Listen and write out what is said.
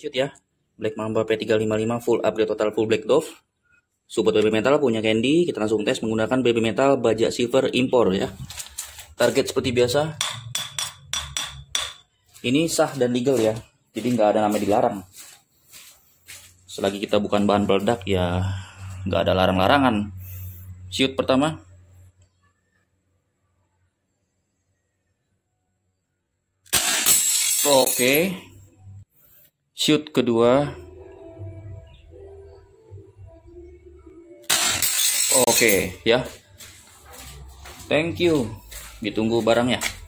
shoot ya Black Mamba P355 full upgrade total full black dove support BB metal punya Candy kita langsung tes menggunakan BB metal baja silver impor ya target seperti biasa ini sah dan legal ya jadi nggak ada namanya dilarang selagi kita bukan bahan peledak ya nggak ada larang-larangan shoot pertama oke shoot kedua oke okay, ya thank you ditunggu barangnya